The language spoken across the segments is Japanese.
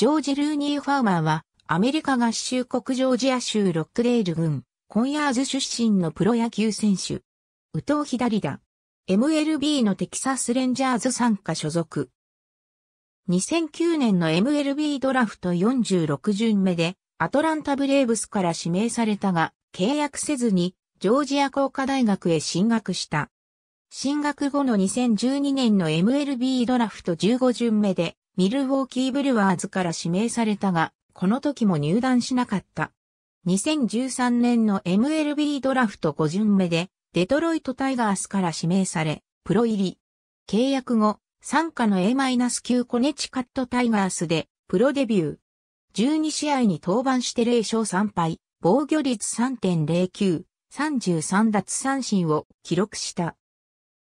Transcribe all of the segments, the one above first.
ジョージ・ルーニー・ファーマーは、アメリカ合衆国ジョージア州ロックレール郡、コンヤーズ出身のプロ野球選手。右投左打。MLB のテキサス・レンジャーズ参加所属。2009年の MLB ドラフト46巡目で、アトランタ・ブレーブスから指名されたが、契約せずに、ジョージア工科大学へ進学した。進学後の2012年の MLB ドラフト15巡目で、ミルウォーキーブルワーズから指名されたが、この時も入団しなかった。2013年の MLB ドラフト5巡目で、デトロイトタイガースから指名され、プロ入り。契約後、参加の A-9 コネチカットタイガースで、プロデビュー。12試合に登板して0勝3敗、防御率3.09、33奪三振を記録した。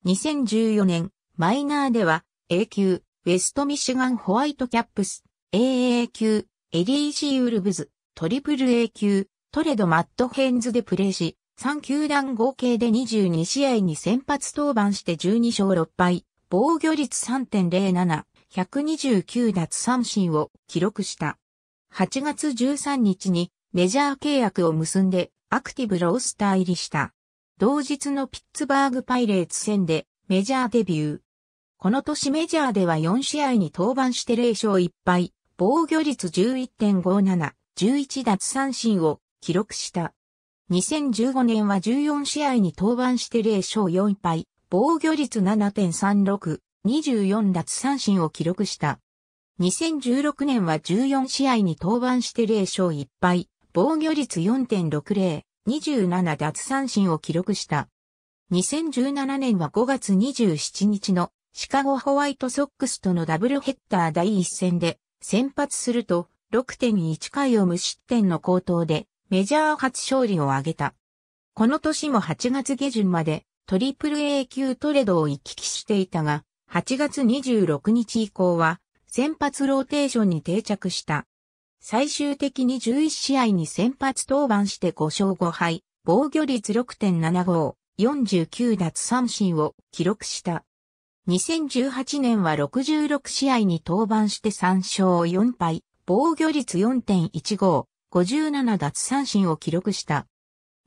2014年、マイナーでは、A 級、ウェストミシガンホワイトキャップス、a a 級、エリージーウルブズ、トリプル A 級、トレドマットヘンズでプレーし、3球団合計で22試合に先発登板して12勝6敗、防御率3.07、129奪三振を記録した。8月13日にメジャー契約を結んでアクティブロースター入りした。同日のピッツバーグパイレーツ戦でメジャーデビュー、この年メジャーでは4試合に登板して0勝1敗、防御率11.57、11奪三振を記録した。2015年は14試合に登板して0勝4敗、防御率7.36、24奪三振を記録した。2016年は14試合に登板して0勝1敗、防御率4.60、27奪三振を記録した。2017年は5月27日のシカゴホワイトソックスとのダブルヘッダー第1戦で先発すると6.1回を無失点の好投でメジャー初勝利を挙げた。この年も8月下旬までトリプル A 級トレードを行き来していたが、8月26日以降は先発ローテーションに定着した。最終的に11試合に先発登板して5勝5敗、防御率6.75、49奪三振を記録した。2018年は66試合に登板して3勝4敗、防御率4.15、57奪三振を記録した。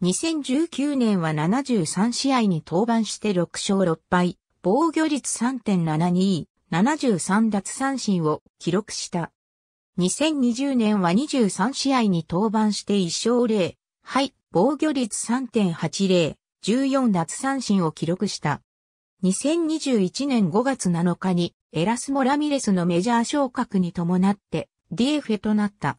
2019年は73試合に登板して6勝6敗、防御率3.72、73奪三振を記録した。2020年は23試合に登板して1勝0、はい、防御率3.80、14奪三振を記録した。2021年5月7日にエラスモ・ラミレスのメジャー昇格に伴って DFA となった。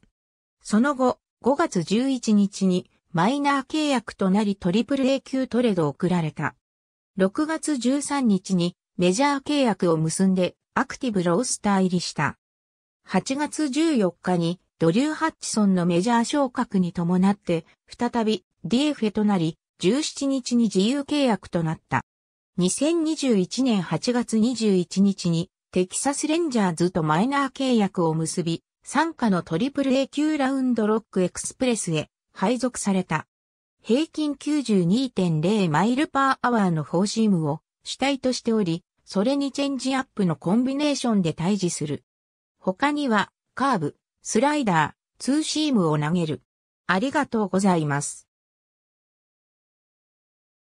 その後、5月11日にマイナー契約となりトリプル A 級トレード送られた。6月13日にメジャー契約を結んでアクティブロースター入りした。8月14日にドリュー・ハッチソンのメジャー昇格に伴って再び DFA となり17日に自由契約となった。2021年8月21日にテキサスレンジャーズとマイナー契約を結び、参加の AAA 級ラウンドロックエクスプレスへ配属された。平均92.0マイルパーアワーのフォーシームを主体としており、それにチェンジアップのコンビネーションで対峙する。他には、カーブ、スライダー、ツーシームを投げる。ありがとうございます。